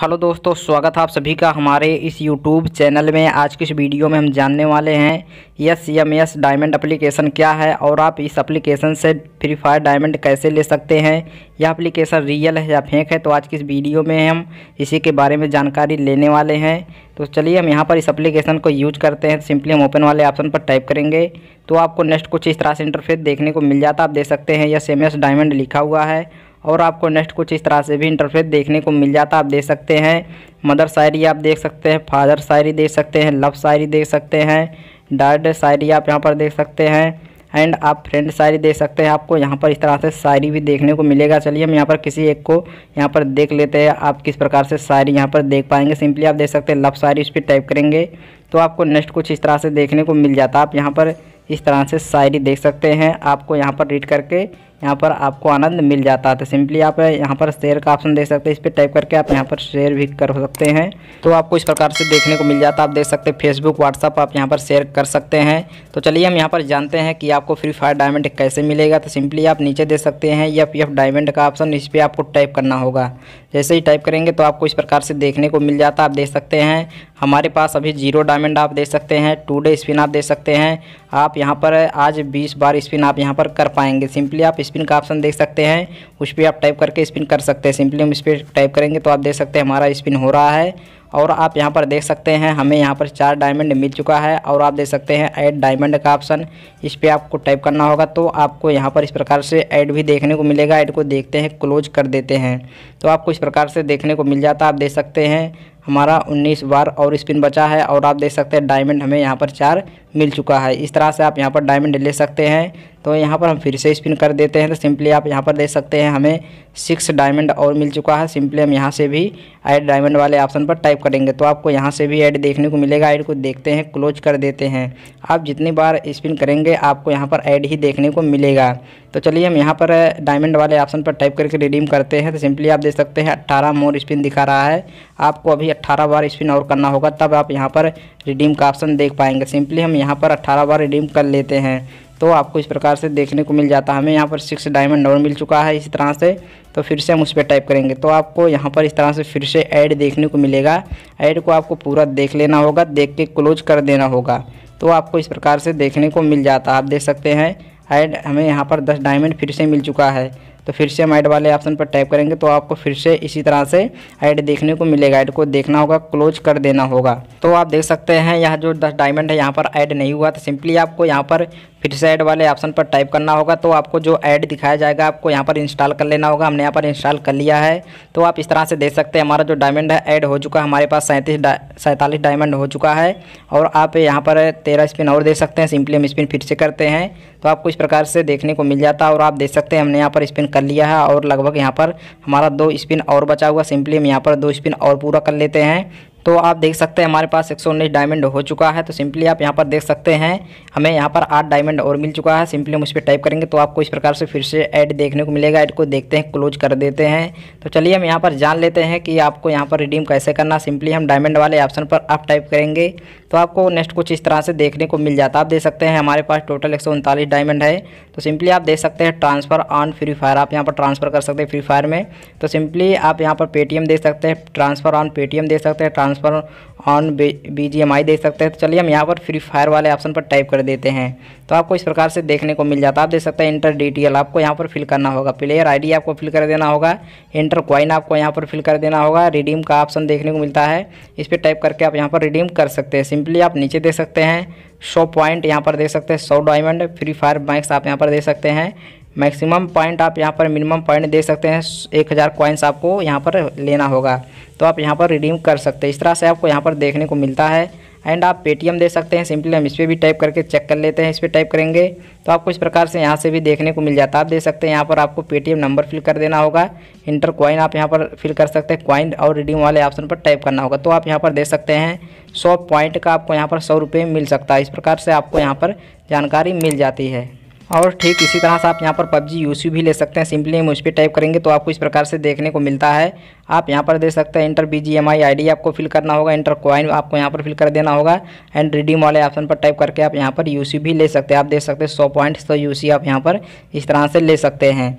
hello दोस्तों स्वागत है आप सभी का हमारे इस यूट्यूब चैनल में आज की इस वीडियो में हम जानने वाले हैं S M S diamond application क्या है और आप इस एप्लीकेशन से फ्री फायर डायमंड कैसे ले सकते हैं यह एप्लीकेशन रियल है या फेंक है तो आज की इस वीडियो में हम इसी के बारे में जानकारी लेने वाले हैं तो चलिए हम यहाँ पर इस एप्लीकेशन को यूज करते हैं सिंपली हम ओपन वाले ऑप्शन पर टाइप करेंगे तो आपको नेक्स्ट कुछ इस तरह से इंटरफेस देखने को मिल जाता आप देख सकते हैं यस एम एस डायमंड लिखा हुआ है और आपको नेक्स्ट कुछ इस तरह से भी इंटरफेस देखने को मिल जाता है आप देख सकते हैं मदर शायरी आप देख सकते हैं फादर शायरी देख सकते हैं लव शायरी देख सकते हैं डैड शायरी आप यहाँ पर देख सकते हैं एंड आप फ्रेंड शायरी देख सकते हैं आपको यहाँ पर इस तरह से शायरी भी देखने को मिलेगा चलिए हम यहाँ पर किसी एक को यहाँ पर देख लेते हैं आप किस प्रकार से शायरी यहाँ पर देख पाएंगे सिंपली आप देख सकते हैं लव शायरी उस पर टाइप करेंगे तो आपको नेक्स्ट कुछ इस तरह से देखने को मिल जाता है आप यहाँ पर इस तरह से शायरी देख सकते हैं आपको यहाँ पर रीड करके यहाँ पर आपको आनंद मिल जाता है तो सिंपली आप यहाँ पर शेयर का ऑप्शन देख सकते हैं इस पर टाइप करके आप यहाँ पर शेयर भी कर सकते हैं तो आपको इस प्रकार से देखने को मिल जाता है आप देख सकते हैं फेसबुक व्हाट्सअप आप यहाँ पर शेयर कर सकते हैं तो चलिए हम यहाँ पर जानते हैं कि आपको फ्री फायर डायमंड कैसे मिलेगा तो सिंपली आप नीचे दे सकते हैं या पी डायमंड का ऑप्शन इस पर आपको टाइप करना होगा जैसे ही टाइप करेंगे तो आपको इस प्रकार से देखने को मिल जाता आप देख सकते हैं हमारे पास अभी जीरो डायमंड आप देख सकते हैं टू डे स्पिन आप देख सकते हैं आप यहाँ पर आज बीस बार स्पिन आप यहाँ पर कर पाएंगे सिंपली आप स्पिन का ऑप्शन देख सकते हैं उस पर आप टाइप करके स्पिन कर सकते हैं सिंपली हम इस पर टाइप करेंगे तो आप देख सकते हैं हमारा स्पिन हो रहा है और आप यहाँ पर देख सकते हैं हमें यहाँ पर चार डायमंड मिल चुका है और आप देख सकते हैं ऐड डायमंड का ऑप्शन इस पर आपको टाइप करना होगा तो आपको यहाँ पर इस प्रकार से ऐड भी देखने को मिलेगा ऐड को देखते हैं क्लोज कर देते हैं तो आपको इस प्रकार से देखने को मिल जाता है आप देख सकते हैं हमारा 19 बार और स्पिन बचा है और आप देख सकते हैं डायमंड हमें यहाँ पर चार मिल चुका है इस तरह से आप यहाँ पर डायमंड ले सकते हैं तो यहाँ पर हम फिर से स्पिन कर देते हैं तो सिंपली आप यहाँ पर देख सकते हैं हमें सिक्स डायमंड और मिल चुका है सिंपली हम यहाँ से भी ऐड डायमंड वाले ऑप्शन पर टाइप करेंगे तो आपको यहाँ से भी ऐड देखने को मिलेगा ऐड को देखते हैं क्लोज कर देते हैं आप जितनी बार स्पिन करेंगे आपको यहाँ पर ऐड ही देखने को मिलेगा तो चलिए हम यहाँ पर डायमंड वाले ऑप्शन पर टाइप करके रिडीम करते हैं तो सिंपली आप देख सकते हैं अट्ठारह मोर स्पिन दिखा रहा है आपको अभी अट्ठारह बार स्पिन और करना होगा तब आप यहाँ पर रिडीम का ऑप्शन देख पाएंगे सिंपली हम यहाँ पर अट्ठारह बार रिडीम कर लेते हैं तो आपको इस प्रकार से देखने को मिल जाता है हमें यहाँ पर सिक्स डायमंड और मिल चुका है इसी तरह से तो फिर से हम उस पर टाइप करेंगे तो आपको यहाँ पर इस तरह से फिर से ऐड देखने को मिलेगा ऐड को आपको पूरा देख लेना होगा देख के क्लोज कर देना होगा तो आपको इस प्रकार से देखने को मिल जाता है आप देख सकते हैं एड हमें यहाँ पर दस डायमंड फिर से मिल चुका है तो फिर से हम ऐड वाले ऑप्शन पर टाइप करेंगे तो आपको फिर से इसी तरह से ऐड देखने को मिलेगा ऐड को देखना होगा क्लोज कर देना होगा तो आप देख सकते हैं यहाँ जो दस डायमंड है यहाँ पर ऐड नहीं हुआ तो सिंपली आपको यहाँ पर फिर से ऐड वाले ऑप्शन पर टाइप करना होगा तो आपको जो ऐड दिखाया जाएगा आपको यहाँ पर इंस्टॉल कर लेना होगा हमने यहाँ पर इंस्टॉल कर लिया है तो आप इस तरह से देख सकते हैं हमारा जो डायमंड है ऐड हो चुका है हमारे पास सैंतीस सैंतालीस डायमंड हो चुका है और आप यहाँ पर तेरह स्पिन और देख सकते हैं सिंपली हम स्पिन फिर से करते हैं तो आपको इस प्रकार से देखने को मिल जाता है और आप देख सकते हैं हमने यहाँ पर स्पिन कर लिया है और लगभग यहाँ पर हमारा दो स्पिन और बचा हुआ सिंपली हम यहाँ पर दो स्पिन और पूरा कर लेते हैं तो आप देख सकते हैं हमारे पास एक डायमंड हो चुका है तो सिंपली आप यहाँ पर देख सकते हैं हमें यहाँ पर आठ डायमंड और मिल चुका है सिंपली हम उस पर टाइप करेंगे तो आपको इस प्रकार से फिर से ऐड देखने को मिलेगा ऐड को देखते हैं क्लोज कर देते हैं तो चलिए हम यहाँ पर जान लेते हैं कि आपको यहाँ पर रिडीम कैसे करना सिंपली हम डायमंड वाले ऑप्शन पर आप टाइप करेंगे तो आपको नेक्स्ट कुछ इस तरह से देखने को मिल जाता है आप देख सकते हैं हमारे पास टोटल एक डायमंड है तो सिंपली आप देख सकते हैं ट्रांसफ़र ऑन फ्री फायर आप यहाँ पर ट्रांसफ़र कर सकते हैं फ्री फायर में तो सिंपली आप यहाँ पर पेटीएम देख सकते हैं ट्रांसफ़र ऑन पेटीएम देख सकते हैं transfer on B G M I देख सकते हैं तो चलिए हम यहाँ पर फ्री फायर वाले ऑप्शन पर टाइप कर देते हैं तो आपको इस प्रकार से देखने को मिल जाता है आप देख सकते हैं इंटर डी आपको यहाँ पर फिल करना होगा प्लेयर आई डी आपको फिल कर देना होगा इंटर क्वाइन आपको यहाँ पर फिल कर देना होगा रिडीम का ऑप्शन देखने को मिलता है इस पर टाइप करके आप यहाँ पर रिडीम कर सकते हैं सिंपली आप नीचे दे सकते हैं सौ पॉइंट यहाँ पर दे सकते हैं सौ डायमंड फ्री फायर माइक्स आप यहाँ पर दे सकते हैं मैक्सिमम पॉइंट आप यहाँ पर मिनिमम पॉइंट दे सकते हैं एक हज़ार कॉइन्स आपको यहाँ पर लेना होगा तो आप यहाँ पर रिडीम कर सकते हैं इस तरह से आपको यहाँ पर देखने को मिलता है एंड आप पेटीएम दे सकते हैं सिंपली हम इस पर भी टाइप करके चेक कर लेते हैं इस पर टाइप करेंगे तो आपको इस प्रकार से यहाँ से भी देखने को मिल जाता है आप देख सकते हैं यहाँ पर आपको पेटीएम नंबर फिल कर देना होगा इंटर कॉइन आप यहाँ पर फिल कर सकते हैं कॉइन और रिडीम वाले ऑप्शन पर टाइप करना होगा तो आप यहाँ पर दे सकते हैं सौ पॉइंट का आपको यहाँ पर सौ रुपये मिल सकता है इस प्रकार से आपको यहाँ पर जानकारी मिल जाती है और ठीक इसी तरह से आप यहाँ पर पबजी यू भी ले सकते हैं सिंपली हम उस पर टाइप करेंगे तो आपको इस प्रकार से देखने को मिलता है आप यहाँ पर दे सकते हैं enter B G M I I D आपको फिल करना होगा इंटर क्वाइन आपको यहाँ पर फिल कर देना होगा एंड रिडीम वाले ऑप्शन पर टाइप करके आप यहाँ पर यू भी ले सकते हैं आप देख सकते हैं सौ पॉइंट सौ यू आप यहाँ पर इस तरह से ले सकते हैं